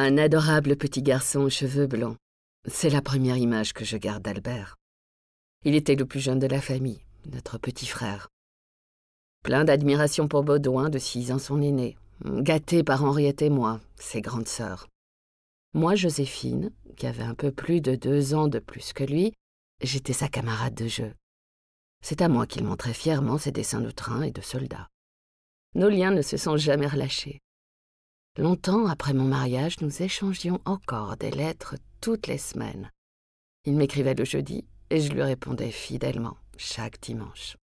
Un adorable petit garçon aux cheveux blancs. C'est la première image que je garde d'Albert. Il était le plus jeune de la famille, notre petit frère. Plein d'admiration pour Baudouin, de six ans son aîné, gâté par Henriette et moi, ses grandes sœurs. Moi, Joséphine, qui avait un peu plus de deux ans de plus que lui, j'étais sa camarade de jeu. C'est à moi qu'il montrait fièrement ses dessins de train et de soldats. Nos liens ne se sont jamais relâchés. Longtemps après mon mariage, nous échangions encore des lettres toutes les semaines. Il m'écrivait le jeudi et je lui répondais fidèlement chaque dimanche.